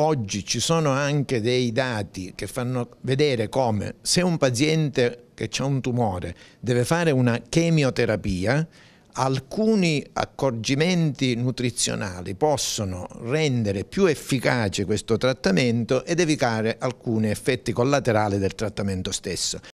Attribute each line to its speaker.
Speaker 1: Oggi ci sono anche dei dati che fanno vedere come se un paziente che ha un tumore deve fare una chemioterapia, alcuni accorgimenti nutrizionali possono rendere più efficace questo trattamento ed evitare alcuni effetti collaterali del trattamento stesso.